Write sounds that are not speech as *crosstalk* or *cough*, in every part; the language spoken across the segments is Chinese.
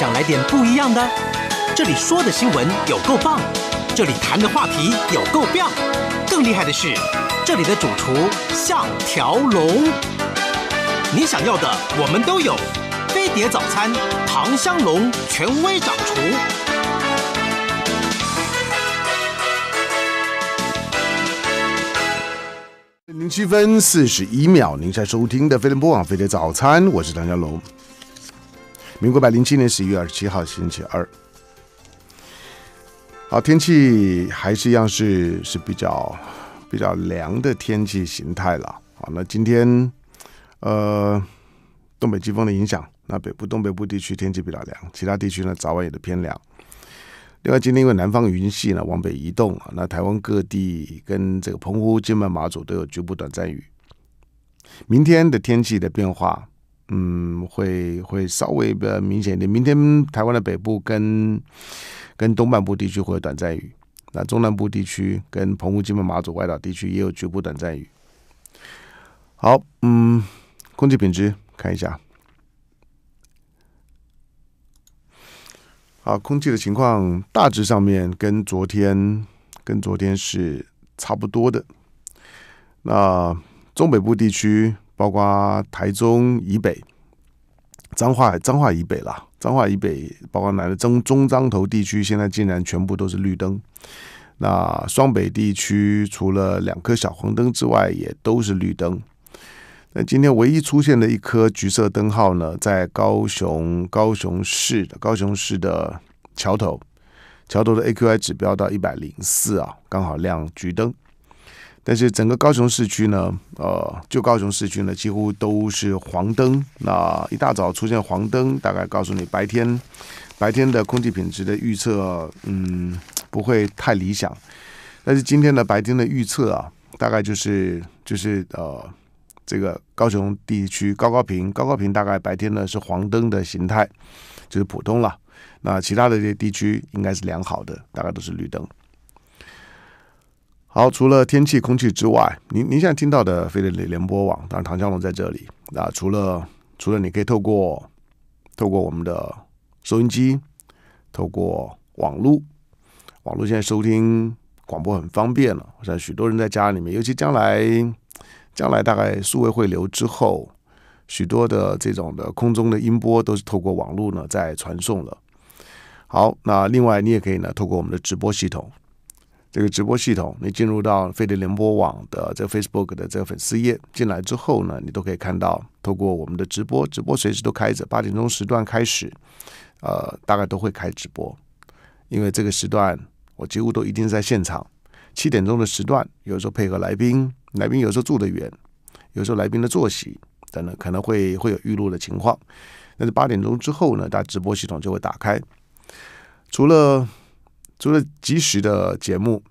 想来点不一样的？这里说的新闻有够棒，这里谈的话题有够妙。更厉害的是，这里的主厨像条龙。你想要的我们都有。飞碟早餐，唐香龙，权威掌厨。零七分四十一秒，您在收听的飞碟播网飞碟早餐，我是唐香龙。民国百零七年十一月二十七号，星期二。好，天气还是一样是是比较比较凉的天气形态了。好，那今天呃东北季风的影响，那北部东北部地区天气比较凉，其他地区呢早晚也都偏凉。另外，今天因为南方云系呢往北移动，那台湾各地跟这个澎湖、金门、马祖都有局部短暂雨。明天的天气的变化。嗯，会会稍微的明显一点。明天台湾的北部跟跟东半部地区会有短暂雨，那中南部地区跟澎湖、金门、马祖外岛地区也有局部短暂雨。好，嗯，空气品质看一下。好，空气的情况大致上面跟昨天跟昨天是差不多的。那中北部地区。包括台中以北，彰化彰化以北啦，彰化以北，包括南的中中彰头地区，现在竟然全部都是绿灯。那双北地区除了两颗小黄灯之外，也都是绿灯。那今天唯一出现的一颗橘色灯号呢，在高雄高雄市的高雄市的桥头，桥头的 AQI 指标到一百零四啊，刚好亮橘灯。但是整个高雄市区呢，呃，就高雄市区呢，几乎都是黄灯。那一大早出现黄灯，大概告诉你白天白天的空气品质的预测，嗯，不会太理想。但是今天的白天的预测啊，大概就是就是呃，这个高雄地区高高平高高平大概白天呢是黄灯的形态，就是普通了。那其他的这些地区应该是良好的，大概都是绿灯。好，除了天气、空气之外，您您现在听到的飞的联播网，当然唐江龙在这里。那除了除了你可以透过透过我们的收音机，透过网络，网络现在收听广播很方便了。像许多人在家里面，尤其将来将来大概数位汇流之后，许多的这种的空中的音波都是透过网络呢在传送了。好，那另外你也可以呢透过我们的直播系统。这个直播系统，你进入到飞碟联播网的这个 Facebook 的这个粉丝页进来之后呢，你都可以看到，透过我们的直播，直播随时都开着，八点钟时段开始，呃，大概都会开直播，因为这个时段我几乎都一定在现场。七点钟的时段，有时候配合来宾，来宾有时候住得远，有时候来宾的作息等等，可能会会有预录的情况。但是八点钟之后呢，大家直播系统就会打开，除了。除了即时的节目，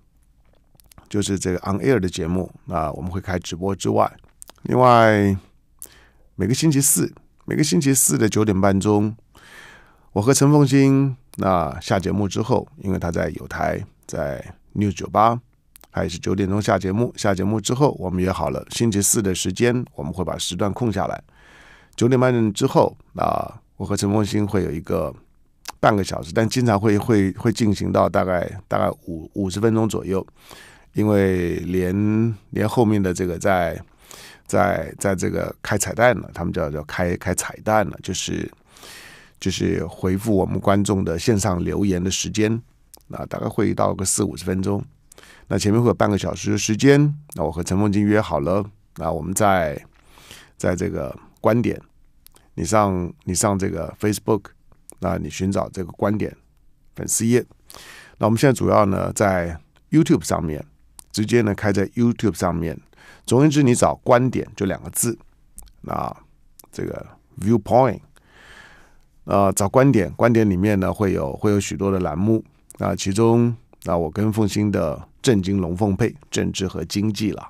就是这个 on air 的节目，那我们会开直播之外，另外每个星期四，每个星期四的九点半钟，我和陈凤新那下节目之后，因为他在有台，在 New 九八，还是九点钟下节目，下节目之后，我们约好了星期四的时间，我们会把时段空下来，九点半之后，啊，我和陈凤新会有一个。半个小时，但经常会会会进行到大概大概五五十分钟左右，因为连连后面的这个在在在这个开彩蛋呢，他们叫叫开开彩蛋呢，就是就是回复我们观众的线上留言的时间，那大概会到个四五十分钟，那前面会有半个小时的时间，那我和陈凤金约好了，那我们在在这个观点，你上你上这个 Facebook。那你寻找这个观点粉丝页，那我们现在主要呢在 YouTube 上面，直接呢开在 YouTube 上面。总而言之，你找观点就两个字，那这个 viewpoint。呃，找观点，观点里面呢会有会有许多的栏目，啊，其中啊，我跟凤鑫的“震惊龙凤配”政治和经济了。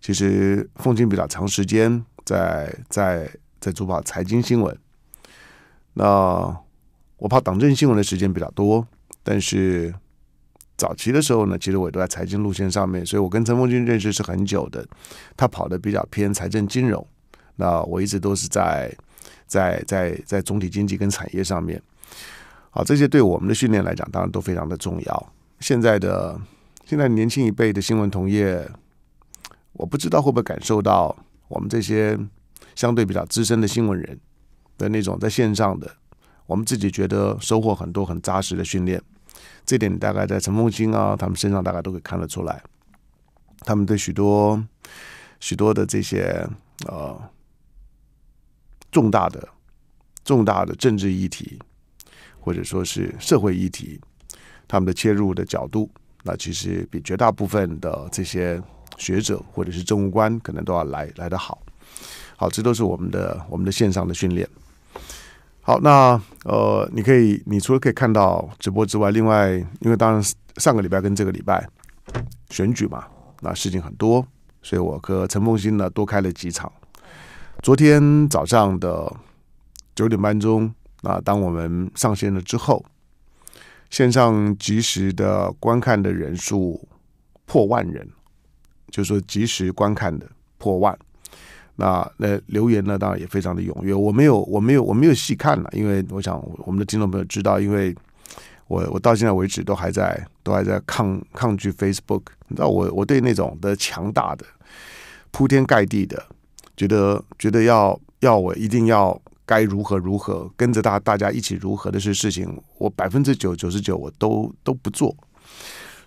其实凤鑫比较长时间在在在珠宝财经新闻，那。我跑党政新闻的时间比较多，但是早期的时候呢，其实我也都在财经路线上面，所以我跟陈凤军认识是很久的。他跑的比较偏财政金融，那我一直都是在在在在总体经济跟产业上面。好，这些对我们的训练来讲，当然都非常的重要。现在的现在年轻一辈的新闻同业，我不知道会不会感受到我们这些相对比较资深的新闻人的那种在线上的。我们自己觉得收获很多，很扎实的训练。这点大概在陈凤新啊，他们身上大概都可以看得出来。他们对许多、许多的这些呃重大的、重大的政治议题，或者说是社会议题，他们的切入的角度，那其实比绝大部分的这些学者或者是政务官，可能都要来来的好。好，这都是我们的、我们的线上的训练。好，那呃，你可以，你除了可以看到直播之外，另外，因为当然上个礼拜跟这个礼拜选举嘛，那事情很多，所以我和陈凤新呢多开了几场。昨天早上的九点半钟，那当我们上线了之后，线上及时的观看的人数破万人，就是说及时观看的破万。那那留言呢？当然也非常的踊跃。我没有，我没有，我没有细看了，因为我想我们的听众朋友知道，因为我我到现在为止都还在都还在抗抗拒 Facebook。你知道，我我对那种的强大的、铺天盖地的，觉得觉得要要我一定要该如何如何跟着大大家一起如何的事事情，我百分之九九十九我都都不做。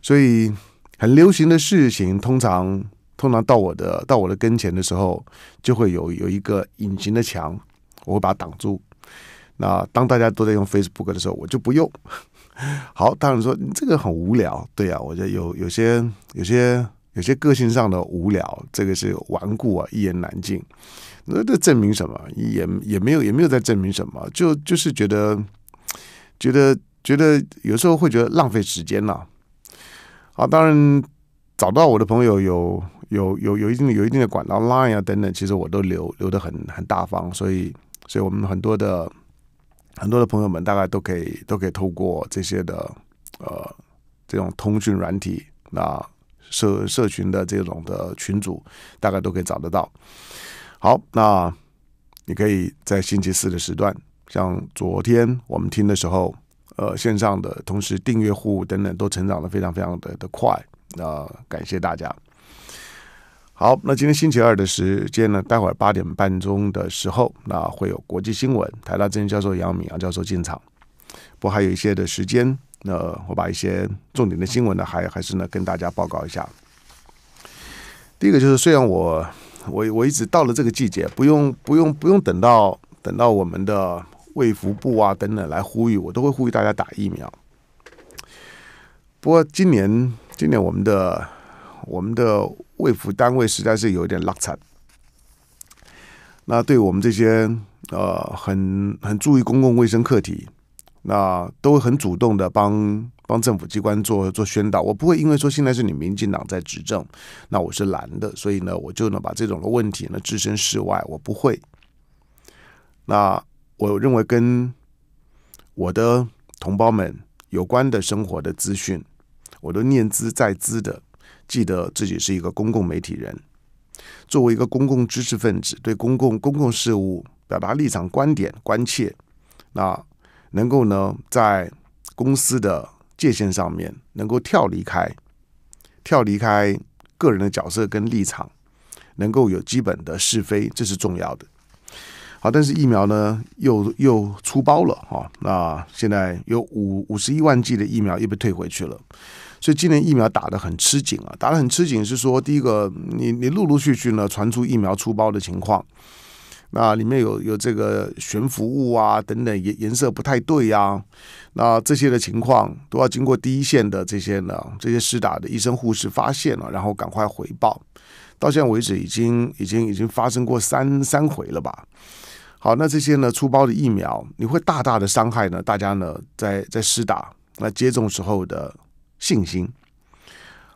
所以很流行的事情，通常。通常到我的到我的跟前的时候，就会有有一个隐形的墙，我会把它挡住。那当大家都在用 Facebook 的时候，我就不用。*laughs* 好，当然说你这个很无聊，对呀，我觉得有有些有些有些个性上的无聊，这个是顽固啊，一言难尽。那这证明什么？也也没有也没有在证明什么，就就是觉得觉得觉得有时候会觉得浪费时间了。好，当然找到我的朋友有。有有有一定的有一定的管道 line 啊等等，其实我都留留得很很大方，所以所以我们很多的很多的朋友们大概都可以都可以透过这些的呃这种通讯软体，那社社群的这种的群组，大概都可以找得到。好，那你可以在星期四的时段，像昨天我们听的时候，呃，线上的同时订阅户等等都成长的非常非常的的快，那感谢大家。好，那今天星期二的时间呢？待会儿八点半钟的时候，那会有国际新闻，台大正教授杨敏杨教授进场。不，还有一些的时间，那我把一些重点的新闻呢，还还是呢，跟大家报告一下。第一个就是，虽然我我我一直到了这个季节，不用不用不用等到等到我们的卫福部啊等等来呼吁，我都会呼吁大家打疫苗。不过今年今年我们的。我们的卫福单位实在是有一点拉差。那对我们这些呃很很注意公共卫生课题，那都很主动的帮帮政府机关做做宣导。我不会因为说现在是你民进党在执政，那我是蓝的，所以呢，我就能把这种的问题呢置身事外，我不会。那我认为跟我的同胞们有关的生活的资讯，我都念兹在兹的。记得自己是一个公共媒体人，作为一个公共知识分子，对公共公共事务表达立场、观点、关切，那能够呢，在公司的界限上面能够跳离开，跳离开个人的角色跟立场，能够有基本的是非，这是重要的。好，但是疫苗呢，又又出包了哈，那现在有五五十一万剂的疫苗又被退回去了。所以今年疫苗打得很吃紧啊，打得很吃紧是说，第一个，你你陆陆续续呢传出疫苗出包的情况，那里面有有这个悬浮物啊等等颜颜色不太对呀，那这些的情况都要经过第一线的这些呢这些施打的医生护士发现了，然后赶快回报。到现在为止，已经已经已经发生过三三回了吧？好，那这些呢出包的疫苗，你会大大的伤害呢大家呢在在施打那接种时候的。信心，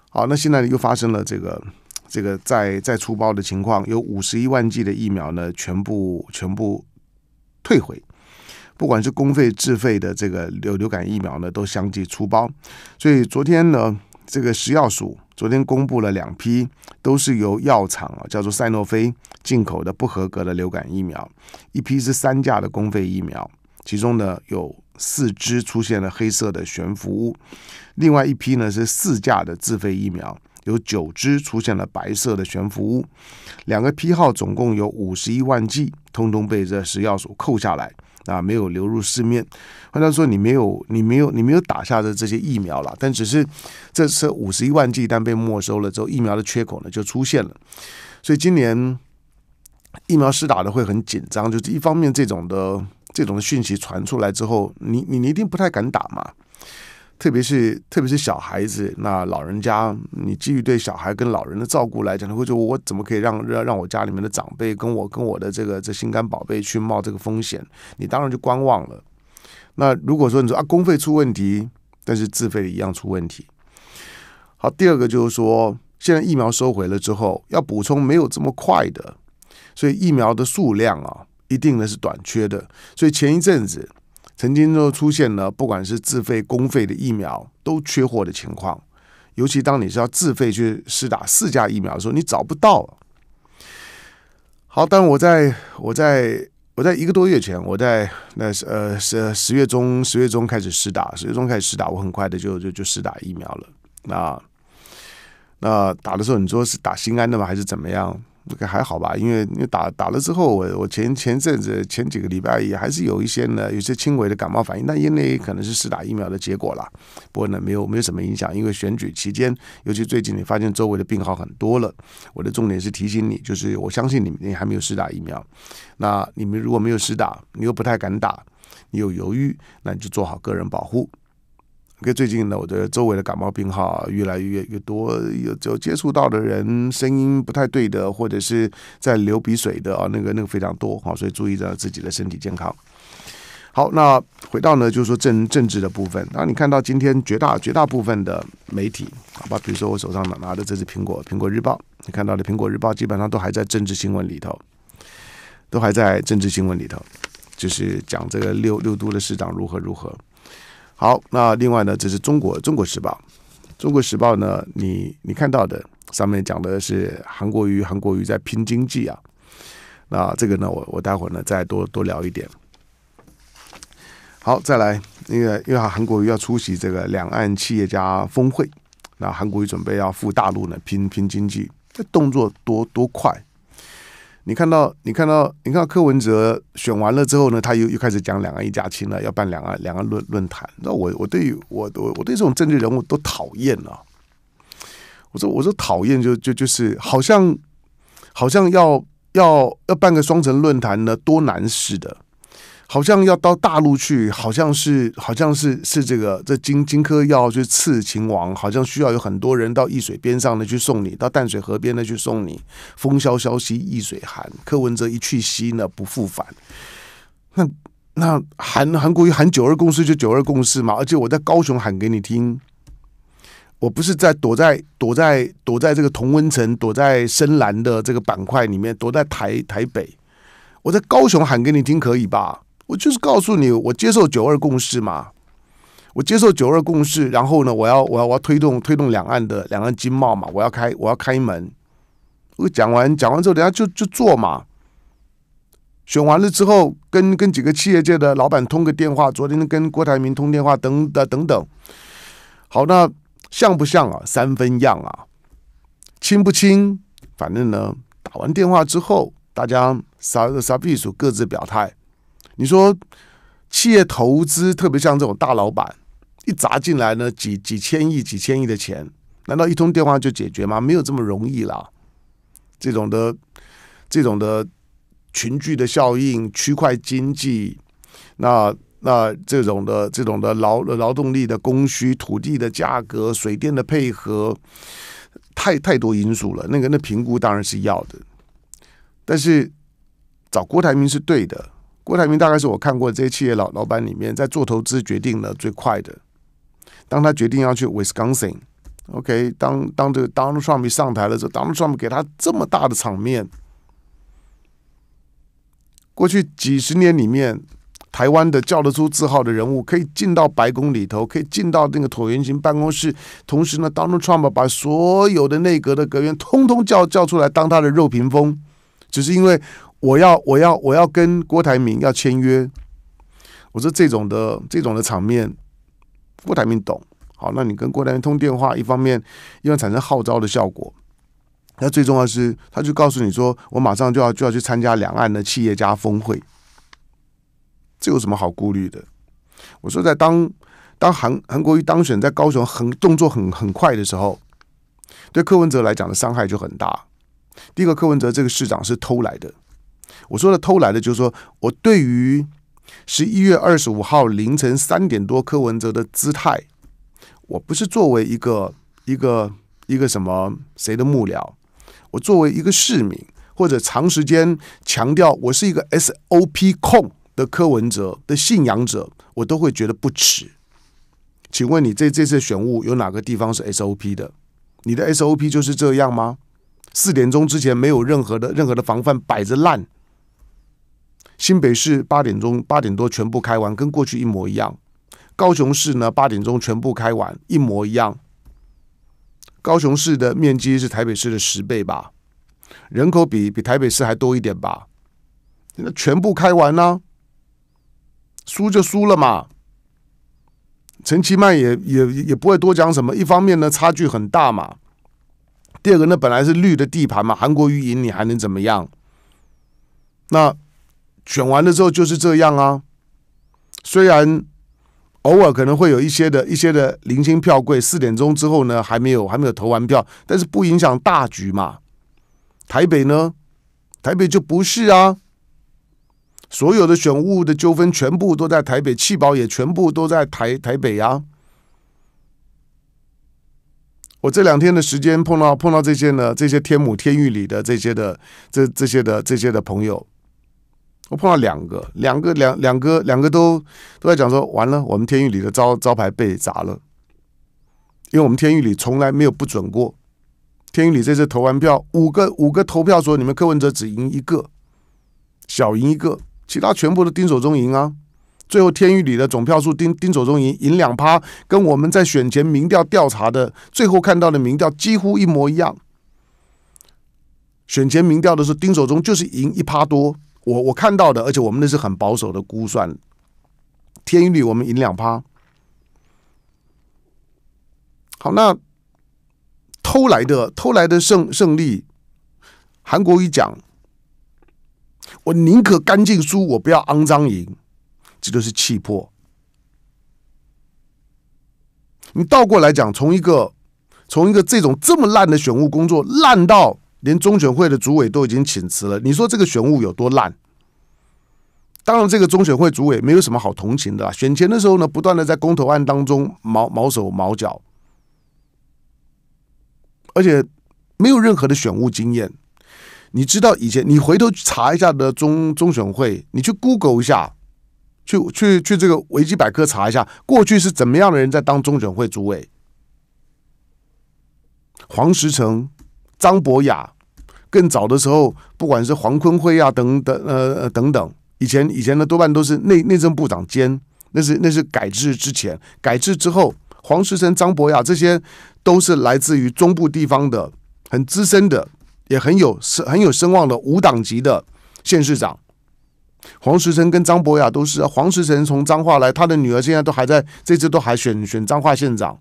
好，那现在又发生了这个这个再再出包的情况，有五十一万剂的疫苗呢，全部全部退回，不管是公费自费的这个流流感疫苗呢，都相继出包。所以昨天呢，这个食药署昨天公布了两批，都是由药厂啊叫做赛诺菲进口的不合格的流感疫苗，一批是三价的公费疫苗，其中呢有四支出现了黑色的悬浮物。另外一批呢是四价的自费疫苗，有九支出现了白色的悬浮物，两个批号总共有五十一万剂，通通被这食药所扣下来，啊，没有流入市面。换句话说，你没有，你没有，你没有打下的这些疫苗了。但只是这是五十一万剂，但被没收了之后，疫苗的缺口呢就出现了。所以今年疫苗施打的会很紧张，就是一方面这种的这种的讯息传出来之后，你你你一定不太敢打嘛。特别是特别是小孩子，那老人家，你基于对小孩跟老人的照顾来讲，或者我怎么可以让让让我家里面的长辈跟我跟我的这个这心肝宝贝去冒这个风险？你当然就观望了。那如果说你说啊，公费出问题，但是自费一样出问题。好，第二个就是说，现在疫苗收回了之后，要补充没有这么快的，所以疫苗的数量啊，一定的是短缺的。所以前一阵子。曾经就出现了不管是自费、公费的疫苗都缺货的情况，尤其当你是要自费去试打四价疫苗的时候，你找不到。好，但我在我在我在一个多月前，我在那呃十十月中十月中开始试打，十月中开始试打，我很快的就就就试打疫苗了那那打的时候，你说是打心安的吗？还是怎么样？这个还好吧，因为你打打了之后，我我前前阵子前几个礼拜也还是有一些呢，有些轻微的感冒反应。那因为可能是试打疫苗的结果啦，不过呢没有没有什么影响。因为选举期间，尤其最近你发现周围的病号很多了。我的重点是提醒你，就是我相信你们还没有试打疫苗，那你们如果没有试打，你又不太敢打，你有犹豫，那你就做好个人保护。因为最近呢，我的周围的感冒病号越来越越多，有就接触到的人声音不太对的，或者是在流鼻水的，啊，那个那个非常多，好，所以注意着自己的身体健康。好，那回到呢，就是说政政治的部分。那你看到今天绝大绝大部分的媒体，好吧，比如说我手上拿拿的这只苹果《苹果日报》，你看到的《苹果日报》基本上都还在政治新闻里头，都还在政治新闻里头，就是讲这个六六都的市长如何如何。好，那另外呢，这是中国《中国时报》，《中国时报》呢，你你看到的上面讲的是韩国瑜，韩国瑜在拼经济啊。那这个呢，我我待会儿呢再多多聊一点。好，再来，那个，因为韩国瑜要出席这个两岸企业家峰会，那韩国瑜准备要赴大陆呢，拼拼经济，这动作多多快。你看到，你看到，你看柯文哲选完了之后呢，他又又开始讲两岸一家亲了，要办两岸两岸论论坛。那我我对我我我对这种政治人物都讨厌了。我说我说讨厌就就就是好像好像要要要办个双城论坛呢，多难似的。好像要到大陆去，好像是，好像是是这个，这荆荆轲要去刺秦王，好像需要有很多人到易水边上呢去送你，到淡水河边呢去送你。风萧萧兮易水寒，柯文哲一去兮呢不复返。那那韩韩国友喊九二共识就九二共识嘛，而且我在高雄喊给你听，我不是在躲在躲在躲在这个同温层，躲在深蓝的这个板块里面，躲在台台北，我在高雄喊给你听可以吧？我就是告诉你，我接受九二共识嘛，我接受九二共识，然后呢，我要我要我要推动推动两岸的两岸经贸嘛，我要开我要开门。我讲完讲完之后，人家就就做嘛。选完了之后，跟跟几个企业界的老板通个电话，昨天跟郭台铭通电话，等等等等。好，那像不像啊？三分样啊？亲不亲？反正呢，打完电话之后，大家啥啥秘书各自表态。你说，企业投资，特别像这种大老板，一砸进来呢，几几千亿、几千亿的钱，难道一通电话就解决吗？没有这么容易啦。这种的，这种的群聚的效应、区块经济，那那这种的、这种的劳劳动力的供需、土地的价格、水电的配合，太太多因素了。那个那评估当然是要的，但是找郭台铭是对的。郭台铭大概是我看过这些企业老老板里面，在做投资决定了最快的。当他决定要去 Wisconsin，OK，当当这个 Donald Trump 上台了之后，Donald Trump 给他这么大的场面。过去几十年里面，台湾的叫得出字号的人物，可以进到白宫里头，可以进到那个椭圆形办公室。同时呢，Donald Trump 把所有的内阁的阁员通通叫叫出来当他的肉屏风，只是因为。我要，我要，我要跟郭台铭要签约。我说这种的，这种的场面，郭台铭懂。好，那你跟郭台铭通电话，一方面因为产生号召的效果，那最重要是，他就告诉你说，我马上就要就要去参加两岸的企业家峰会。这有什么好顾虑的？我说，在当当韩韩国瑜当选在高雄，很动作很很快的时候，对柯文哲来讲的伤害就很大。第一个，柯文哲这个市长是偷来的。我说的偷来的就是说，我对于十一月二十五号凌晨三点多柯文哲的姿态，我不是作为一个一个一个什么谁的幕僚，我作为一个市民或者长时间强调我是一个 SOP 控的柯文哲的信仰者，我都会觉得不耻。请问你这这次选务有哪个地方是 SOP 的？你的 SOP 就是这样吗？四点钟之前没有任何的任何的防范摆着烂。新北市八点钟八点多全部开完，跟过去一模一样。高雄市呢八点钟全部开完，一模一样。高雄市的面积是台北市的十倍吧，人口比比台北市还多一点吧。那全部开完呢，输就输了嘛。陈其迈也也也不会多讲什么。一方面呢，差距很大嘛。第二个呢，本来是绿的地盘嘛，韩国瑜赢你还能怎么样？那。选完了之后就是这样啊，虽然偶尔可能会有一些的一些的零星票柜四点钟之后呢还没有还没有投完票，但是不影响大局嘛。台北呢，台北就不是啊，所有的选务的纠纷全部都在台北，气宝也全部都在台台北啊。我这两天的时间碰到碰到这些呢，这些天母天域里的这些的这这些的这些的朋友。我碰到两个，两个两两个两个都都在讲说，完了，我们天域里的招招牌被砸了，因为我们天域里从来没有不准过。天域里这次投完票，五个五个投票说，你们柯文哲只赢一个，小赢一个，其他全部都丁守中赢啊。最后天域里的总票数，丁丁守中赢赢两趴，跟我们在选前民调调查的最后看到的民调几乎一模一样。选前民调的时候，丁守中就是赢一趴多。我我看到的，而且我们那是很保守的估算，天一率我们赢两趴。好，那偷来的偷来的胜胜利，韩国瑜讲，我宁可干净输，我不要肮脏赢，这就是气魄。你倒过来讲，从一个从一个这种这么烂的选务工作烂到。连中选会的主委都已经请辞了，你说这个选务有多烂？当然，这个中选会主委没有什么好同情的。选前的时候呢，不断的在公投案当中毛毛手毛脚，而且没有任何的选务经验。你知道以前，你回头去查一下的中中选会，你去 Google 一下，去去去这个维基百科查一下，过去是怎么样的人在当中选会主委？黄石城。张博雅，更早的时候，不管是黄坤辉啊，等等，呃，等等，以前以前呢，多半都是内内政部长兼，那是那是改制之前，改制之后，黄世城张博雅这些都是来自于中部地方的很资深的，也很有很有声望的无党籍的县市长。黄石城跟张博雅都是黄石城从彰化来，他的女儿现在都还在，这次都还选选彰化县长。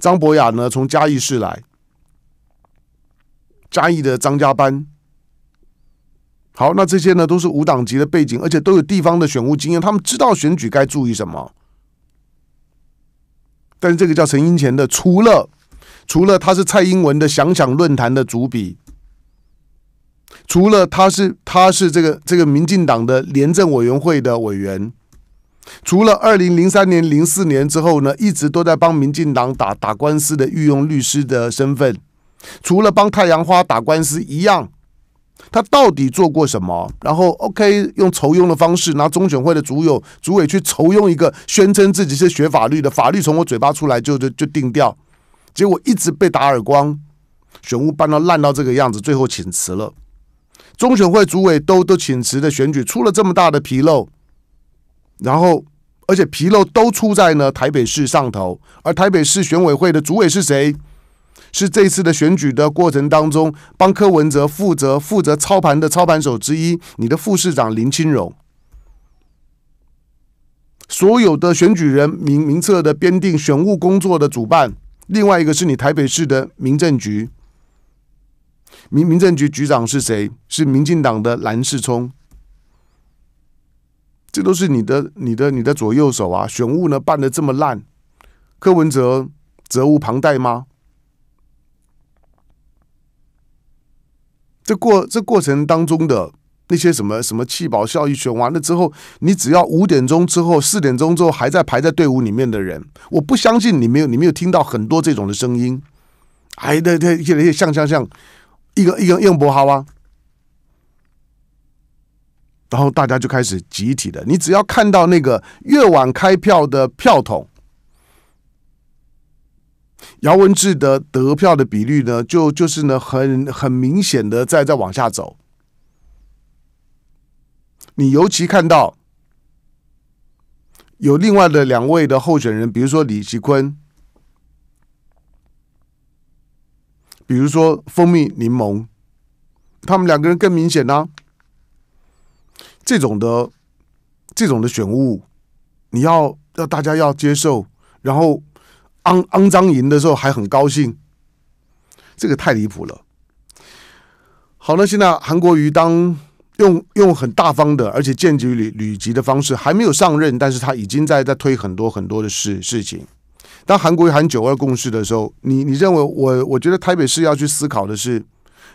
张博雅呢，从嘉义市来。嘉义的张家班，好，那这些呢都是无党籍的背景，而且都有地方的选务经验，他们知道选举该注意什么。但是这个叫陈英前的，除了除了他是蔡英文的“想想论坛”的主笔，除了他是他是这个这个民进党的廉政委员会的委员，除了二零零三年、零四年之后呢，一直都在帮民进党打打官司的御用律师的身份。除了帮太阳花打官司一样，他到底做过什么？然后 OK 用筹佣的方式拿中选会的主有主委去筹佣一个宣称自己是学法律的，法律从我嘴巴出来就就就定掉，结果一直被打耳光，选务办到烂到这个样子，最后请辞了。中选会主委都都请辞的选举出了这么大的纰漏，然后而且纰漏都出在呢台北市上头，而台北市选委会的主委是谁？是这次的选举的过程当中，帮柯文哲负责负责操盘的操盘手之一，你的副市长林清荣，所有的选举人名名册的编定选务工作的主办，另外一个是你台北市的民政局，民民政局局长是谁？是民进党的蓝世聪，这都是你的你的你的左右手啊！选务呢办的这么烂，柯文哲责无旁贷吗？这过这过程当中的那些什么什么气保效益选完了之后，你只要五点钟之后四点钟之后还在排在队伍里面的人，我不相信你没有你没有听到很多这种的声音，哎，那那一些像像像一个一个硬永博哈哇，然后大家就开始集体的，你只要看到那个越晚开票的票筒。姚文智的得票的比率呢，就就是呢，很很明显的在在往下走。你尤其看到有另外的两位的候选人，比如说李奇坤，比如说蜂蜜柠檬，他们两个人更明显呢。这种的，这种的选物，你要要大家要接受，然后。肮肮脏赢的时候还很高兴，这个太离谱了。好了，现在韩国瑜当用用很大方的，而且间接履履级的方式，还没有上任，但是他已经在在推很多很多的事事情。当韩国瑜喊九二共识的时候，你你认为我我觉得台北市要去思考的是，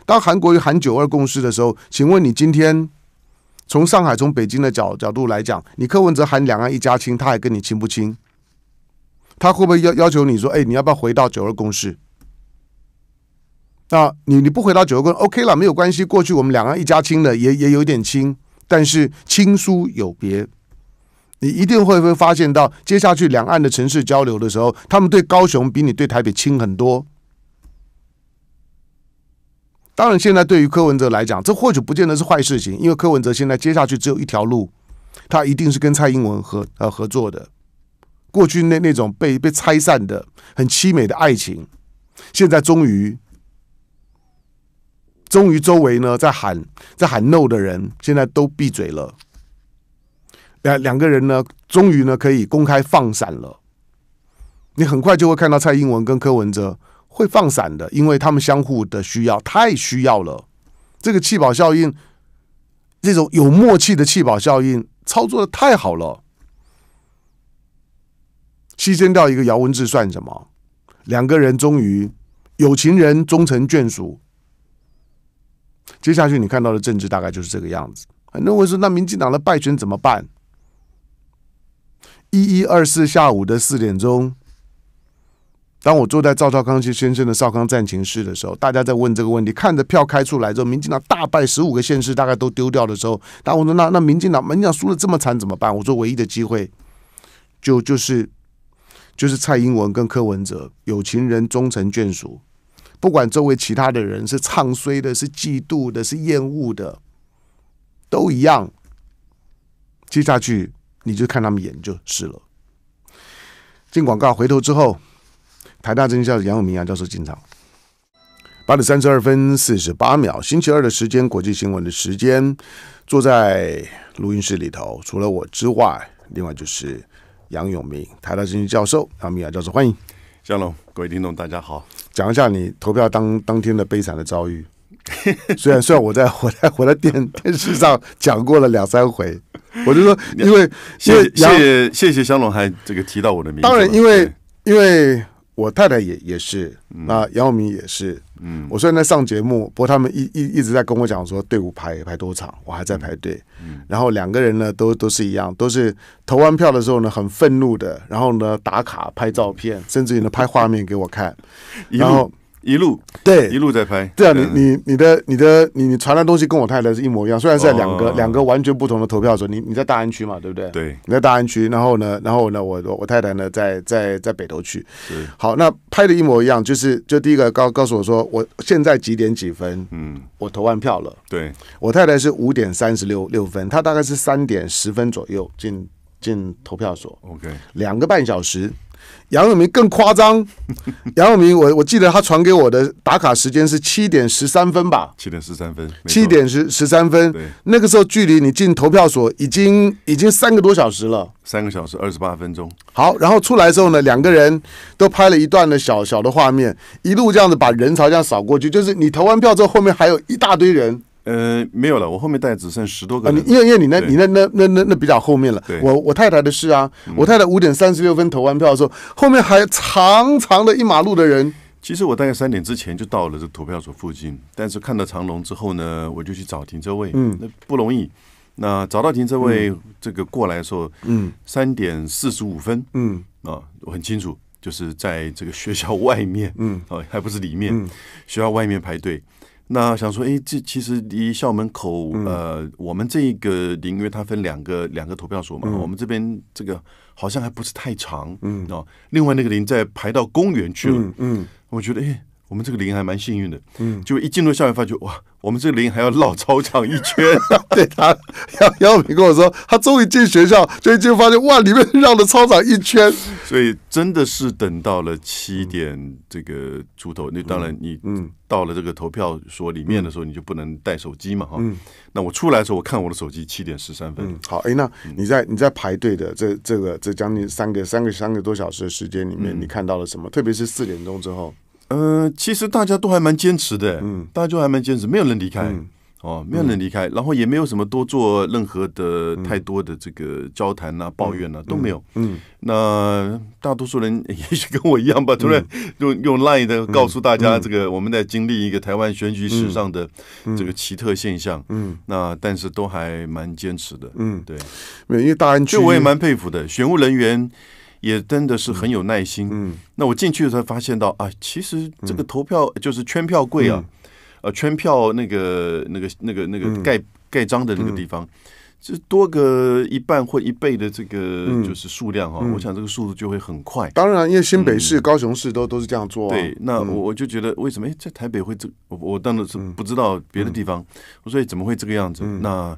当韩国瑜喊九二共识的时候，请问你今天从上海从北京的角角度来讲，你柯文哲喊两岸一家亲，他还跟你亲不亲？他会不会要要求你说，哎，你要不要回到九二共识？那你你不回到九二共，OK 了，没有关系。过去我们两岸一家亲的，也也有点亲，但是亲疏有别。你一定会会发现到，接下去两岸的城市交流的时候，他们对高雄比你对台北轻很多。当然，现在对于柯文哲来讲，这或许不见得是坏事情，因为柯文哲现在接下去只有一条路，他一定是跟蔡英文合呃合作的。过去那那种被被拆散的很凄美的爱情，现在终于，终于周围呢在喊在喊 no 的人，现在都闭嘴了。两两个人呢，终于呢可以公开放闪了。你很快就会看到蔡英文跟柯文哲会放闪的，因为他们相互的需要太需要了。这个气保效应，这种有默契的气保效应，操作的太好了。牺牲掉一个姚文志算什么？两个人终于有情人终成眷属。接下去你看到的政治大概就是这个样子。很那我说，那民进党的败选怎么办？一一二四下午的四点钟，当我坐在赵少康先生的少康战情室的时候，大家在问这个问题，看着票开出来之后，民进党大败，十五个县市大概都丢掉的时候，然后我说，那那民进党门将输了这么惨怎么办？我说，唯一的机会就就是。就是蔡英文跟柯文哲，有情人终成眷属，不管周围其他的人是唱衰的、是嫉妒的、是厌恶的，都一样。接下去你就看他们演就是了。进广告，回头之后，台大政治的杨永明杨教授进场。八点三十二分四十八秒，星期二的时间，国际新闻的时间，坐在录音室里头，除了我之外，另外就是。杨永明，台大经济教授，杨明雅教授，欢迎，香龙，各位听众，大家好，讲一下你投票当当天的悲惨的遭遇。*laughs* 虽然虽然我在我在我在电电视上讲过了两三回，我就说，因为谢谢谢谢香龙还这个提到我的名，字。当然因为因为我太太也也是，那杨永明也是。嗯，我虽然在上节目，不过他们一一一直在跟我讲说队伍排排多长，我还在排队。嗯，然后两个人呢，都都是一样，都是投完票的时候呢，很愤怒的，然后呢打卡拍照片，甚至于呢拍画面给我看，然后。一路对一路在拍，对啊，你你你的你的你你传的东西跟我太太是一模一样，虽然是在两个两个完全不同的投票所，你你在大安区嘛，对不对？对，你在大安区，然后呢，然后呢，我我太太呢在在在北投区。对，好，那拍的一模一样，就是就第一个告告诉我说，我现在几点几分？嗯，我投完票了。对，我太太是五点三十六六分，她大概是三点十分左右进进投票所。OK，两个半小时。杨永明更夸张，*laughs* 杨永明，我我记得他传给我的打卡时间是七点十三分吧？七点十三分，七点十十三分。对，那个时候距离你进投票所已经已经三个多小时了，三个小时二十八分钟。好，然后出来之后呢，两个人都拍了一段的小小的画面，一路这样子把人潮这样扫过去，就是你投完票之后，后面还有一大堆人。呃，没有了，我后面大概只剩十多个。你因为因为你那、你那、那、那、那、那比较后面了。我我太太的事啊，我太太五点三十六分投完票的时候，后面还长长的一马路的人。其实我大概三点之前就到了这投票所附近，但是看到长龙之后呢，我就去找停车位。嗯。那不容易。那找到停车位，这个过来的时候，嗯，三点四十五分，嗯啊，我很清楚，就是在这个学校外面，嗯啊，还不是里面，学校外面排队。那想说，哎，这其实离校门口，呃，我们这一个林约，它分两个两个投票所嘛，我们这边这个好像还不是太长，哦，另外那个林在排到公园去了，嗯，我觉得，哎。我们这个零还蛮幸运的，嗯，就一进入校园，发觉哇，我们这个零还要绕操场一圈。*laughs* 对他，杨杨武跟我说，他终于进学校，终就发现哇，里面绕了操场一圈。所以真的是等到了七点这个出头。那当然，你嗯，到了这个投票所里面的时候，你就不能带手机嘛哈。嗯。那我出来的时候，我看我的手机，七点十三分。好，哎，那你在你在排队的这这个这将近三个三个三个多小时的时间里面，你看到了什么？特别是四点钟之后。嗯，其实大家都还蛮坚持的，嗯，大家就还蛮坚持，没有人离开哦，没有人离开，然后也没有什么多做任何的太多的这个交谈呐、抱怨呐都没有。嗯，那大多数人也许跟我一样吧，突然用用 line 的告诉大家，这个我们在经历一个台湾选举史上的这个奇特现象。嗯，那但是都还蛮坚持的。嗯，对，因为大家就我也蛮佩服的选务人员。也真的是很有耐心。嗯，那我进去的时候发现到啊，其实这个投票就是圈票柜啊，呃，圈票那个那个那个那个盖盖章的那个地方，就多个一半或一倍的这个就是数量哈。我想这个速度就会很快。当然，因为新北市、高雄市都都是这样做。对，那我我就觉得为什么哎，在台北会这，我我当然是不知道别的地方，我说怎么会这个样子？那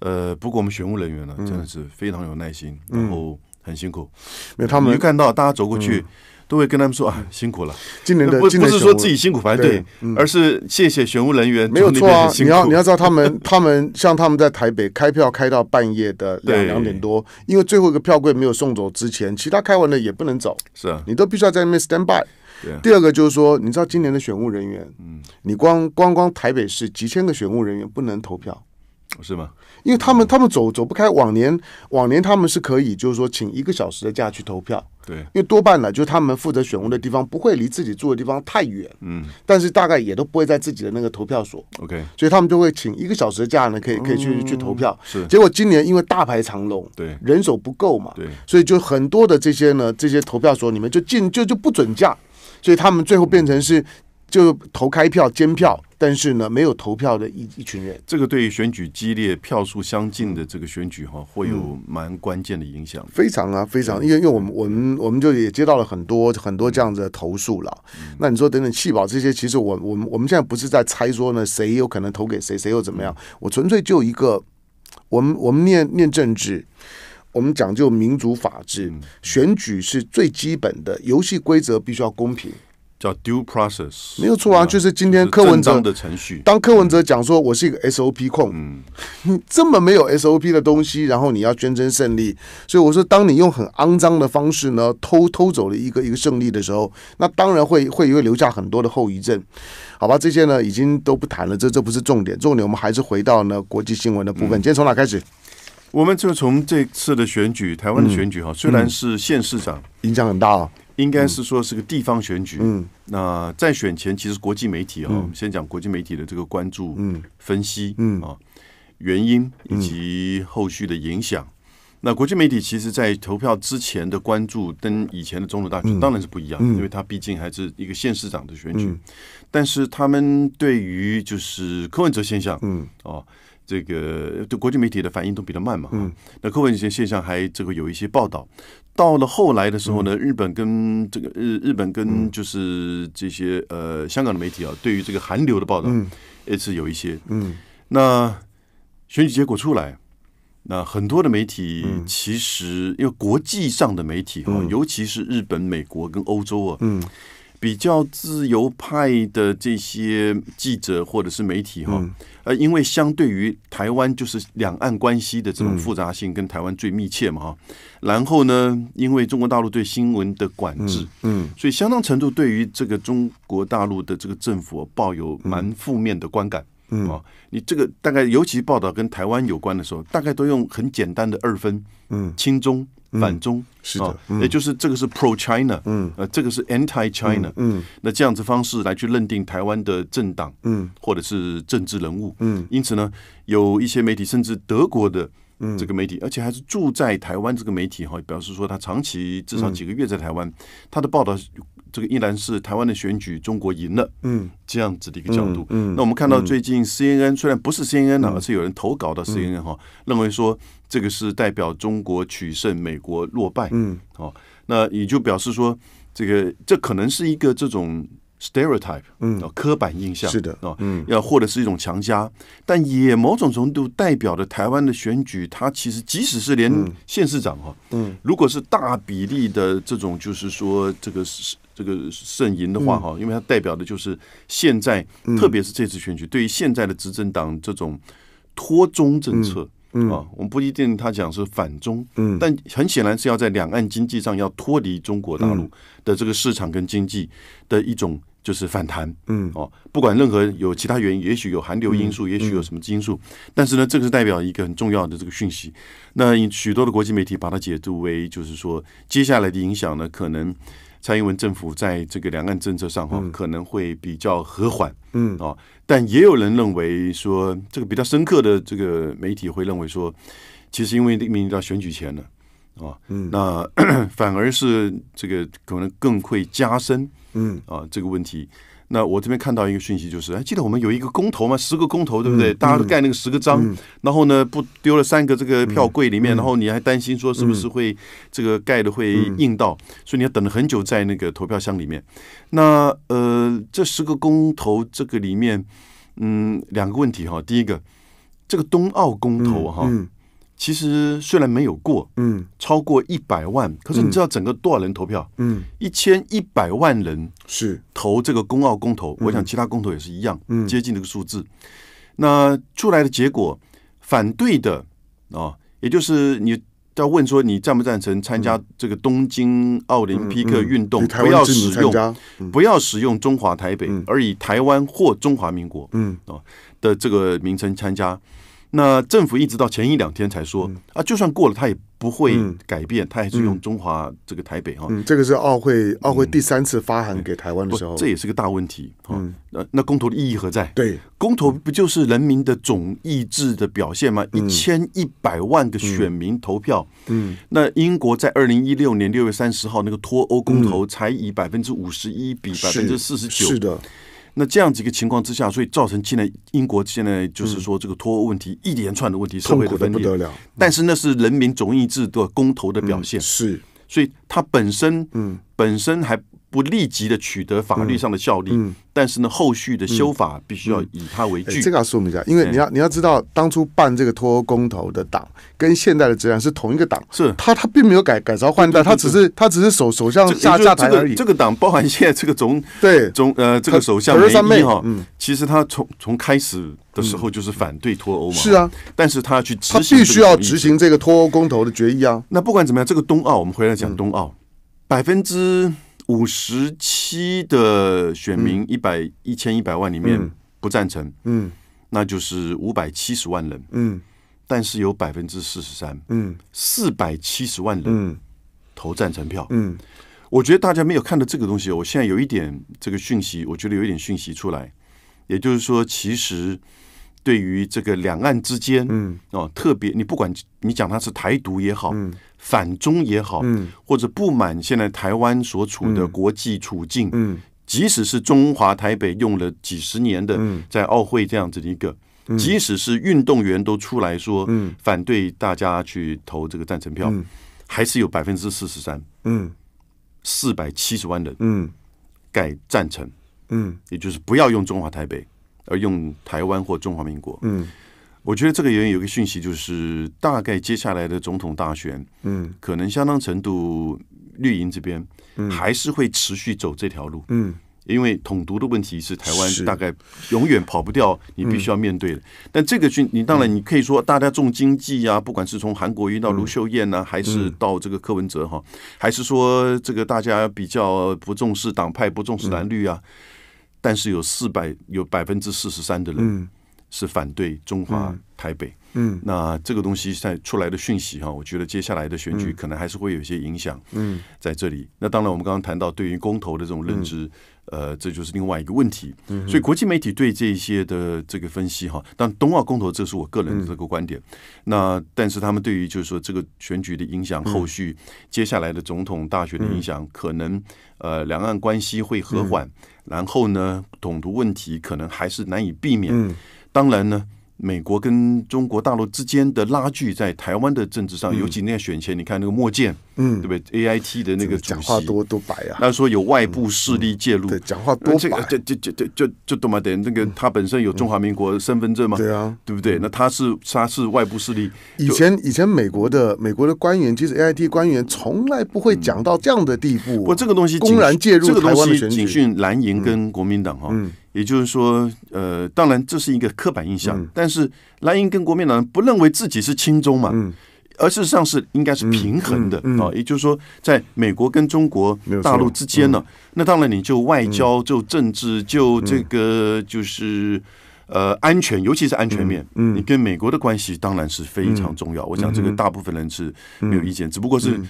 呃，不过我们选务人员呢，真的是非常有耐心，然后。很辛苦，有他们你看到大家走过去，都会跟他们说啊，辛苦了。今年的不不是说自己辛苦排队，而是谢谢选务人员。没有错，啊，你要你要知道他们，他们像他们在台北开票开到半夜的两两点多，因为最后一个票柜没有送走之前，其他开完了也不能走。是啊，你都必须要在那边 stand by。对。第二个就是说，你知道今年的选务人员，嗯，你光光光台北市几千个选务人员不能投票，是吗？因为他们他们走走不开，往年往年他们是可以，就是说请一个小时的假去投票。对，因为多半呢，就他们负责选务的地方不会离自己住的地方太远。嗯，但是大概也都不会在自己的那个投票所。OK，所以他们就会请一个小时的假呢，可以可以去去投票。是，结果今年因为大排长龙，对，人手不够嘛，对，所以就很多的这些呢，这些投票所里面就进就就不准假，所以他们最后变成是。就投开票监票，但是呢，没有投票的一一群人。这个对于选举激烈、票数相近的这个选举哈，会有蛮关键的影响。非常啊，非常，因为因为我们我们我们就也接到了很多很多这样子的投诉了。那你说等等弃保这些，其实我我们我们现在不是在猜说呢，谁有可能投给谁，谁又怎么样？我纯粹就一个，我们我们念念政治，我们讲究民主法治，选举是最基本的游戏规则，必须要公平。叫 due process 没有错啊，就是今天柯文哲的程序。当柯文哲讲说我是一个 SOP 控，嗯，*laughs* 这么没有 SOP 的东西，然后你要捐赠胜利，所以我说，当你用很肮脏的方式呢，偷偷走了一个一个胜利的时候，那当然会会会留下很多的后遗症。好吧，这些呢已经都不谈了，这这不是重点。重点我们还是回到呢国际新闻的部分。今天从哪开始？我们就从这次的选举，台湾的选举哈，虽然是县市长，影响很大。应该是说是个地方选举。那在选前，其实国际媒体啊，我们先讲国际媒体的这个关注、分析啊、原因以及后续的影响。那国际媒体其实，在投票之前的关注，跟以前的总统大选当然是不一样，因为它毕竟还是一个县市长的选举。但是他们对于就是柯文哲现象，嗯，哦。这个对国际媒体的反应都比较慢嘛，嗯，那客观一些现象还这个有一些报道，到了后来的时候呢，日本跟这个日日本跟就是这些呃香港的媒体啊，对于这个韩流的报道也是有一些，嗯，那选举结果出来，那很多的媒体其实因为国际上的媒体啊，尤其是日本、美国跟欧洲啊，嗯。比较自由派的这些记者或者是媒体哈，呃，因为相对于台湾就是两岸关系的这种复杂性跟台湾最密切嘛，然后呢，因为中国大陆对新闻的管制，嗯，所以相当程度对于这个中国大陆的这个政府抱有蛮负面的观感。嗯，哦，你这个大概尤其报道跟台湾有关的时候，大概都用很简单的二分，嗯，轻中、反中，是的，也就是这个是 pro China，嗯，呃，这个是 anti China，嗯，那这样子方式来去认定台湾的政党，嗯，或者是政治人物，嗯，因此呢，有一些媒体，甚至德国的这个媒体，而且还是住在台湾这个媒体哈，表示说他长期至少几个月在台湾，他的报道。这个依然是台湾的选举，中国赢了，嗯，这样子的一个角度。嗯，那我们看到最近 CNN 虽然不是 CNN 啊，而是有人投稿到 CNN 哈，认为说这个是代表中国取胜，美国落败。嗯，哦，那也就表示说，这个这可能是一个这种 stereotype，嗯，哦，刻板印象是的哦，嗯，要获得是一种强加，但也某种程度代表着台湾的选举，它其实即使是连县市长哈，嗯，如果是大比例的这种，就是说这个是。这个胜赢的话哈，因为它代表的就是现在，特别是这次选举，对于现在的执政党这种脱中政策啊，我们不一定他讲是反中，嗯，但很显然是要在两岸经济上要脱离中国大陆的这个市场跟经济的一种就是反弹，嗯，哦，不管任何有其他原因，也许有寒流因素，也许有什么因素，但是呢，这个是代表一个很重要的这个讯息。那许多的国际媒体把它解读为，就是说接下来的影响呢，可能。蔡英文政府在这个两岸政策上哈，可能会比较和缓，嗯啊，但也有人认为说，这个比较深刻的这个媒体会认为说，其实因为面临到选举前了啊，那 *coughs* 反而是这个可能更会加深，嗯啊这个问题。那我这边看到一个讯息，就是还记得我们有一个公投吗？十个公投，对不对？大家都盖那个十个章，然后呢，不丢了三个这个票柜里面，然后你还担心说是不是会这个盖的会硬到，所以你要等了很久在那个投票箱里面。那呃，这十个公投这个里面，嗯，两个问题哈。第一个，这个冬奥公投哈。其实虽然没有过，嗯，超过一百万，可是你知道整个多少人投票？嗯，一千一百万人是投这个公奥公投，我想其他公投也是一样，接近这个数字。那出来的结果，反对的啊，也就是你要问说你赞不赞成参加这个东京奥林匹克运动？不要使用不要使用中华台北，而以台湾或中华民国嗯的这个名称参加。那政府一直到前一两天才说啊，就算过了，他也不会改变，他还是用中华这个台北嗯。这个是奥会，奥会第三次发函给台湾的时候，这也是个大问题啊。那那公投的意义何在？对，公投不就是人民的总意志的表现吗？一千一百万个选民投票。嗯，那英国在二零一六年六月三十号那个脱欧公投才以百分之五十一比百分之四十九是的。那这样子一个情况之下，所以造成现在英国现在就是说这个脱欧问题一连串的问题，社会的不得了。但是那是人民总意志的公投的表现，是，所以它本身，嗯，本身还。不立即的取得法律上的效力，但是呢，后续的修法必须要以它为据。这个要说明一下，因为你要你要知道，当初办这个脱欧公投的党，跟现在的这样是同一个党，是他他并没有改改朝换代，他只是他只是首首相下架台而已。这个党包含现在这个总对总呃这个首相梅哈，其实他从从开始的时候就是反对脱欧嘛，是啊，但是他要去执他必须要执行这个脱欧公投的决议啊。那不管怎么样，这个冬奥我们回来讲冬奥，百分之。五十七的选民，一百一千一百万里面不赞成，嗯，那就是五百七十万人，嗯，但是有百分之四十三，嗯，四百七十万人投赞成票，嗯，我觉得大家没有看到这个东西，我现在有一点这个讯息，我觉得有一点讯息出来，也就是说，其实对于这个两岸之间，嗯，哦，特别你不管你讲他是台独也好，嗯。反中也好，或者不满现在台湾所处的国际处境，即使是中华台北用了几十年的在奥运会这样子的一个，即使是运动员都出来说反对大家去投这个赞成票，还是有百分之四十三，嗯，四百七十万人，嗯，改赞成，嗯，也就是不要用中华台北，而用台湾或中华民国，嗯。我觉得这个原因有个讯息，就是大概接下来的总统大选，嗯，可能相当程度绿营这边，还是会持续走这条路，嗯，因为统独的问题是台湾大概永远跑不掉，你必须要面对的。但这个讯，你当然你可以说大家重经济啊，不管是从韩国瑜到卢秀燕呢，还是到这个柯文哲哈，还是说这个大家比较不重视党派，不重视蓝绿啊，但是有四百有百分之四十三的人。是反对中华台北，嗯，那这个东西在出来的讯息哈，我觉得接下来的选举可能还是会有些影响，嗯，在这里。那当然，我们刚刚谈到对于公投的这种认知，呃，这就是另外一个问题。所以国际媒体对这些的这个分析哈，但冬奥公投这是我个人的这个观点。那但是他们对于就是说这个选举的影响，后续接下来的总统大选的影响，可能呃，两岸关系会和缓，然后呢，统独问题可能还是难以避免。当然呢，美国跟中国大陆之间的拉锯在台湾的政治上，尤其那选前，你看那个莫健，嗯，对不对？A I T 的那个讲话多多白啊，他说有外部势力介入，对，讲话多白，这这这这这就懂吗？等那个他本身有中华民国身份证嘛，对啊，对不对？那他是他是外部势力。以前以前美国的美国的官员，其实 A I T 官员从来不会讲到这样的地步。不过这个东西公然介入，这个东西警讯蓝营跟国民党哈。也就是说，呃，当然这是一个刻板印象，但是蓝营跟国民党不认为自己是亲中嘛，而事实上是应该是平衡的啊。也就是说，在美国跟中国大陆之间呢，那当然你就外交就政治就这个就是呃安全，尤其是安全面，你跟美国的关系当然是非常重要。我想这个大部分人是没有意见，只不过是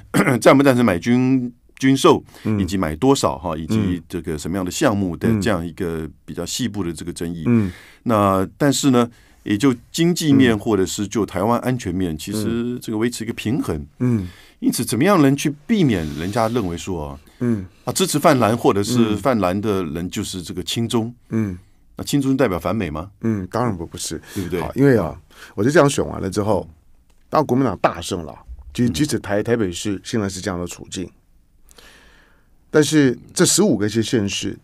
赞 *clears throat* 不赞成美军。军售以及买多少哈，以及这个什么样的项目的这样一个比较细部的这个争议。嗯，那但是呢，也就经济面或者是就台湾安全面，其实这个维持一个平衡。嗯，因此怎么样能去避免人家认为说啊，嗯啊支持泛蓝或者是泛蓝的人就是这个亲中。嗯，那亲中代表反美吗？嗯，当然不不是，对不对？因为啊，我就这样选完了之后，当国民党大胜了，即即使台台北市现在是这样的处境。但是这十五个是县市，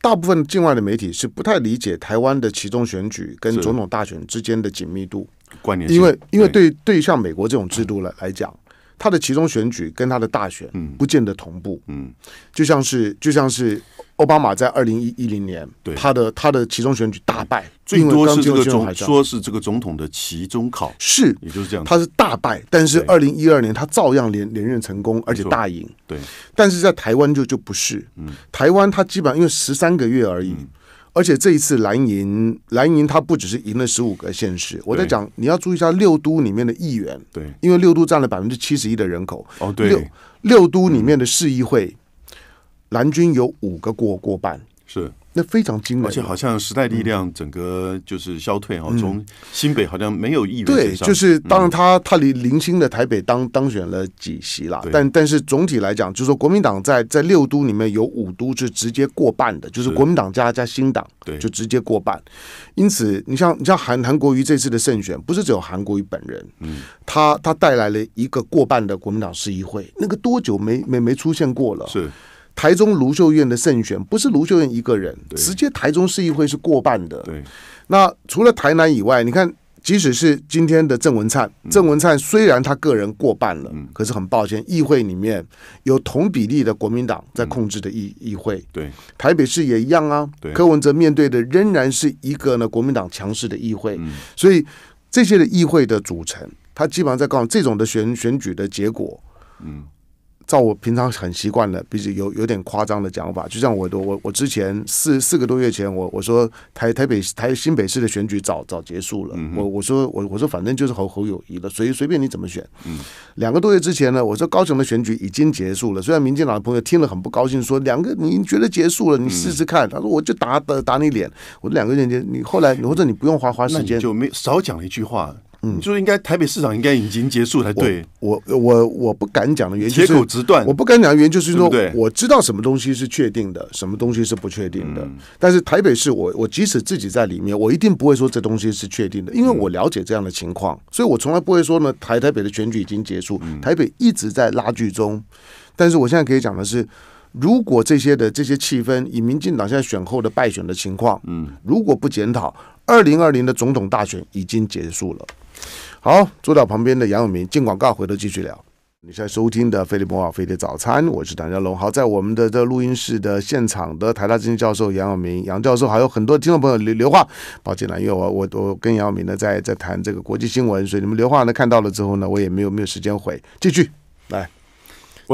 大部分境外的媒体是不太理解台湾的其中选举跟总统大选之间的紧密度关联，因为因为对对像美国这种制度来来讲，他的其中选举跟他的大选不见得同步嗯，就像是就像是。奥巴马在二零一一零年，他的他的其中选举大败，因多是这个说是这个总统的其中考是，也就是这样，他是大败，但是二零一二年他照样连连任成功，而且大赢。对，但是在台湾就就不是，台湾他基本上因为十三个月而已，而且这一次蓝营蓝营他不只是赢了十五个县市，我在讲你要注意一下六都里面的议员，对，因为六都占了百分之七十一的人口，哦对，六六都里面的市议会。蓝军有五个过过半，是那非常惊人，而且好像时代力量整个就是消退哈，从新北好像没有议员对，就是当然他他离零星的台北当当选了几席啦，但但是总体来讲，就说国民党在在六都里面有五都就直接过半的，就是国民党加加新党对，就直接过半。因此，你像你像韩韩国瑜这次的胜选，不是只有韩国瑜本人，嗯，他他带来了一个过半的国民党市议会，那个多久没没没出现过了？是。台中卢秀燕的胜选不是卢秀燕一个人，直接台中市议会是过半的。那除了台南以外，你看，即使是今天的郑文灿，郑文灿虽然他个人过半了，可是很抱歉，议会里面有同比例的国民党在控制的议议会。对，台北市也一样啊。柯文哲面对的仍然是一个呢国民党强势的议会，所以这些的议会的组成，他基本上在告诉这种的选选举的结果。嗯。照我平常很习惯的，比竟有有点夸张的讲法，就像我我我之前四四个多月前，我我说台台北台新北市的选举早早结束了，我我说我我说反正就是侯侯友谊了，随随便你怎么选。两个多月之前呢，我说高雄的选举已经结束了，虽然民进党的朋友听了很不高兴，说两个你觉得结束了，你试试看，他说我就打打打你脸。我两个人你后来你或者你不用花花时间，就没少讲了一句话。嗯，就是应该台北市场应该已经结束才对。我我我不敢讲的原因是，我不敢讲的原因就是说，我知道什么东西是确定的，什么东西是不确定的。但是台北市，我我即使自己在里面，我一定不会说这东西是确定的，因为我了解这样的情况，所以我从来不会说呢台台北的选举已经结束，台北一直在拉锯中。但是我现在可以讲的是，如果这些的这些气氛以民进党现在选后的败选的情况，嗯，如果不检讨，二零二零的总统大选已经结束了。好，坐到旁边的杨永明。进广告，回头继续聊。你现在收听的《菲利浦尔飞的早餐》，我是唐家龙。好，在我们的这录音室的现场的台大资深教授杨永明，杨教授，还有很多听众朋友留留话，抱歉了，因为我我我跟杨永明呢在在谈这个国际新闻，所以你们留话呢看到了之后呢，我也没有没有时间回。继续来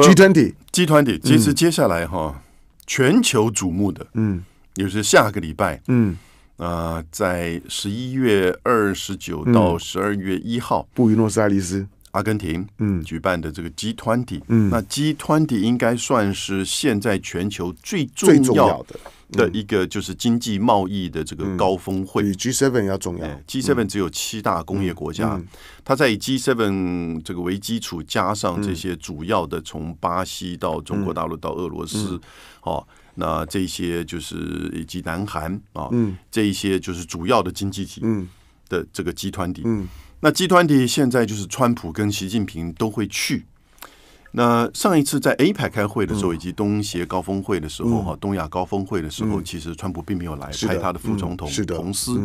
，G 团体 g 其实接下来哈，全球瞩目的，嗯，就是下个礼拜，嗯。啊，在十一月二十九到十二月一号，布宜诺斯艾利斯，阿根廷，嗯，举办的这个 G twenty，嗯，那 G twenty 应该算是现在全球最最重要的的一个，就是经济贸易的这个高峰会，比 G seven 要重要。G seven 只有七大工业国家，它在以 G seven 这个为基础，加上这些主要的，从巴西到中国大陆到俄罗斯，哦。那这些就是以及南韩啊，这一些就是主要的经济体的这个集团体。那集团体现在就是川普跟习近平都会去。那上一次在 A 排开会的时候，以及东协高峰会的时候，哈，东亚高峰会的时候，其实川普并没有来，派他的副总统彭斯。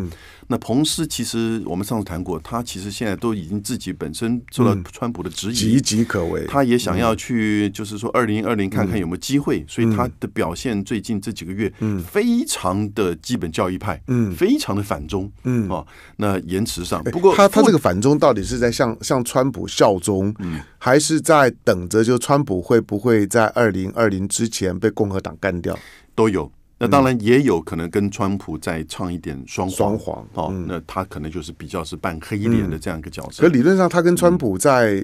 那彭斯其实我们上次谈过，他其实现在都已经自己本身做了川普的指引，岌岌可危。他也想要去，就是说二零二零看看有没有机会，所以他的表现最近这几个月，嗯，非常的基本教义派，嗯，非常的反中，嗯啊。那言辞上，不过他他这个反中到底是在向向川普效忠，嗯，还是在等？这就川普会不会在二零二零之前被共和党干掉？都有。那当然也有可能跟川普再唱一点双簧，哦，那他可能就是比较是扮黑脸的这样一个角色。可理论上，他跟川普在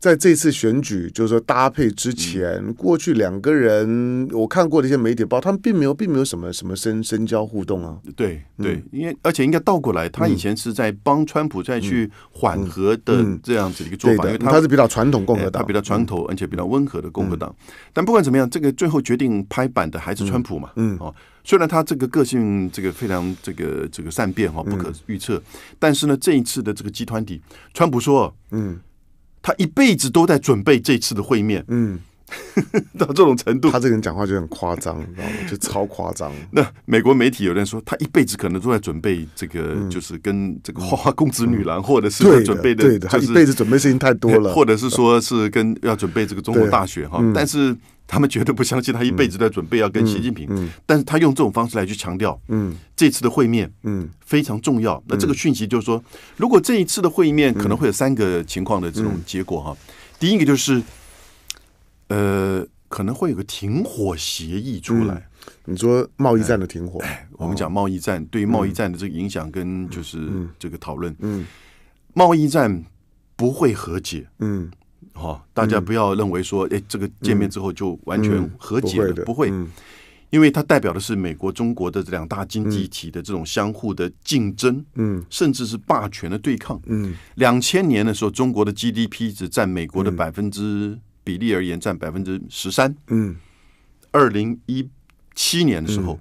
在这次选举，就是说搭配之前，过去两个人我看过的一些媒体报他们并没有并没有什么什么深深交互动啊。对对，因为而且应该倒过来，他以前是在帮川普再去缓和的这样子一个做法，因为他是比较传统共和党，比较传统而且比较温和的共和党。但不管怎么样，这个最后决定拍板的还是川普嘛。嗯。虽然他这个个性这个非常这个这个善变哈，不可预测，但是呢，这一次的这个集团底，川普说，嗯，他一辈子都在准备这次的会面，嗯。*laughs* 到这种程度，他这个人讲话就很夸张，你知道吗？就超夸张。*laughs* 那美国媒体有人说，他一辈子可能都在准备这个，就是跟这个花花公子女郎，或者是准备的，就他一辈子准备事情太多了，或者是说是跟要准备这个中国大学哈。但是他们绝对不相信他一辈子在准备要跟习近平。嗯，但是他用这种方式来去强调，嗯，这次的会面，嗯，非常重要。那这个讯息就是说，如果这一次的会面可能会有三个情况的这种结果哈。第一个就是。呃，可能会有个停火协议出来。你说贸易战的停火，我们讲贸易战对贸易战的这个影响跟就是这个讨论。嗯，贸易战不会和解。嗯，好，大家不要认为说，哎，这个见面之后就完全和解了，不会，因为它代表的是美国、中国的这两大经济体的这种相互的竞争，嗯，甚至是霸权的对抗。嗯，两千年的时候，中国的 GDP 只占美国的百分之。比例而言占百分之十三。嗯，二零一七年的时候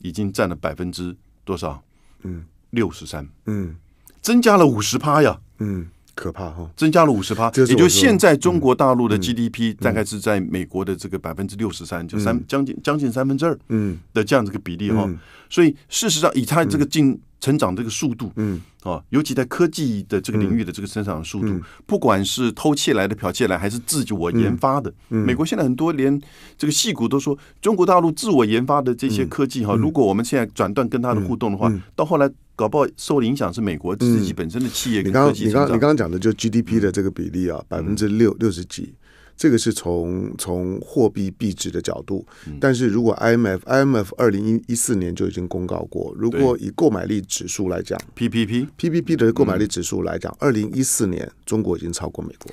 已经占了百分之多少？嗯，六十三。嗯，增加了五十趴呀。嗯。可怕哈，增加了五十趴，也就现在中国大陆的 GDP 大概是在美国的这个百分之六十三，就三将近将近三分之二，嗯的这样子个比例哈。所以事实上，以它这个进成长这个速度，嗯啊，尤其在科技的这个领域的这个增长速度，不管是偷窃来的、剽窃来还是自己我研发的，美国现在很多连这个戏骨都说，中国大陆自我研发的这些科技哈，如果我们现在转段跟它的互动的话，到后来。搞不好受影响是美国自己本身的企业，你刚你刚你刚刚讲的就 GDP 的这个比例啊，百分之六六十几，这个是从从货币币值的角度。但是如果 IMF IMF 二零一一四年就已经公告过，如果以购买力指数来讲，PPP PPP 的购买力指数来讲，二零一四年中国已经超过美国。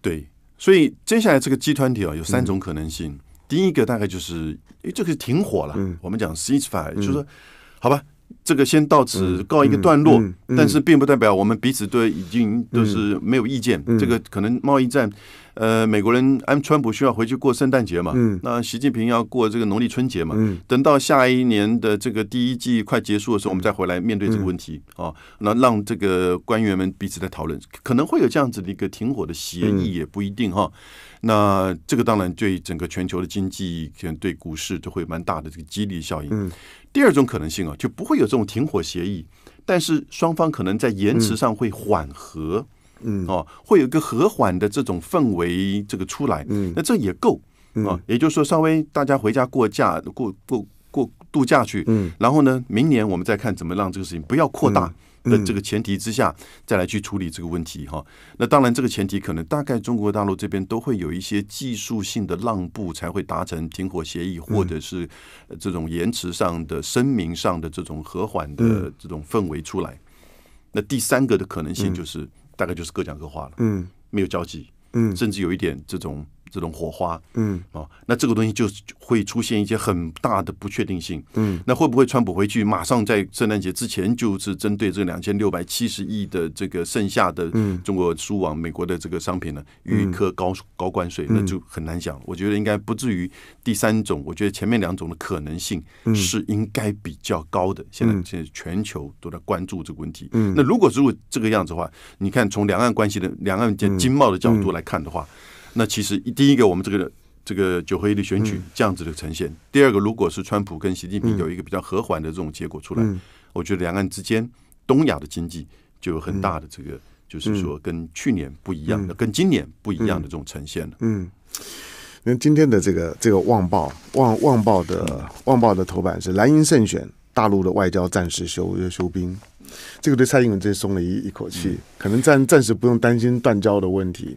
对，所以接下来这个集团体啊，有三种可能性。第一个大概就是，诶，这个停火了。我们讲 ceasefire，就是说，好吧。这个先到此告一个段落，但是并不代表我们彼此对已经都是没有意见。这个可能贸易战，呃，美国人安川普需要回去过圣诞节嘛？那习近平要过这个农历春节嘛？等到下一年的这个第一季快结束的时候，我们再回来面对这个问题啊。那让这个官员们彼此在讨论，可能会有这样子的一个停火的协议，也不一定哈。那这个当然对整个全球的经济，对股市都会蛮大的这个激励效应。第二种可能性啊，就不会有这种停火协议，但是双方可能在延迟上会缓和，嗯，哦，会有一个和缓的这种氛围这个出来。嗯，那这也够啊，也就是说稍微大家回家过假，过过过度假去。嗯，然后呢，明年我们再看怎么让这个事情不要扩大。的这个前提之下，再来去处理这个问题哈。那当然，这个前提可能大概中国大陆这边都会有一些技术性的让步，才会达成停火协议，或者是这种延迟上的声明上的这种和缓的这种氛围出来。那第三个的可能性就是，大概就是各讲各话了，嗯，没有交集，嗯，甚至有一点这种。这种火花，嗯，哦，那这个东西就会出现一些很大的不确定性，嗯，那会不会川普回去马上在圣诞节之前，就是针对这两千六百七十亿的这个剩下的中国输往美国的这个商品呢，预科高高关税，那就很难讲。我觉得应该不至于第三种，我觉得前面两种的可能性是应该比较高的。现在现在全球都在关注这个问题，嗯，那如果如果这个样子的话，你看从两岸关系的两岸间经贸的角度来看的话。那其实第一个，我们这个这个九合一的选举这样子的呈现；第二个，如果是川普跟习近平有一个比较和缓的这种结果出来，我觉得两岸之间、东亚的经济就有很大的这个，就是说跟去年不一样，的，跟今年不一样的这种呈现了。嗯，那今天的这个这个《旺报》《旺旺报》的《旺报》的头版是蓝营胜选，大陆的外交暂时休休兵，这个对蔡英文最松了一一口气，可能暂暂时不用担心断交的问题。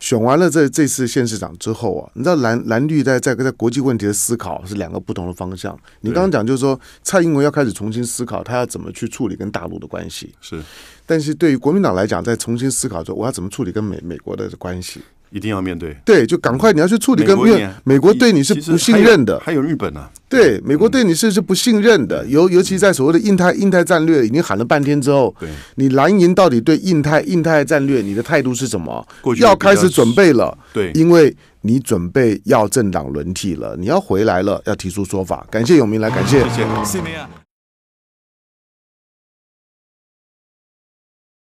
选完了这这次县市长之后啊，你知道蓝蓝绿在在在国际问题的思考是两个不同的方向。你刚刚讲就是说，蔡英文要开始重新思考他要怎么去处理跟大陆的关系。是，但是对于国民党来讲，在重新思考说我要怎么处理跟美美国的关系。一定要面对，对，就赶快你要去处理跟美美国对你是不信任的，还有日本呢，对，美国对你是是不信任的，尤尤其在所谓的印太印太战略，已经喊了半天之后，对，你蓝营到底对印太印太战略你的态度是什么？要开始准备了，对，因为你准备要政党轮替了，你要回来了，要提出说法，感谢永明来，感谢，谢谢，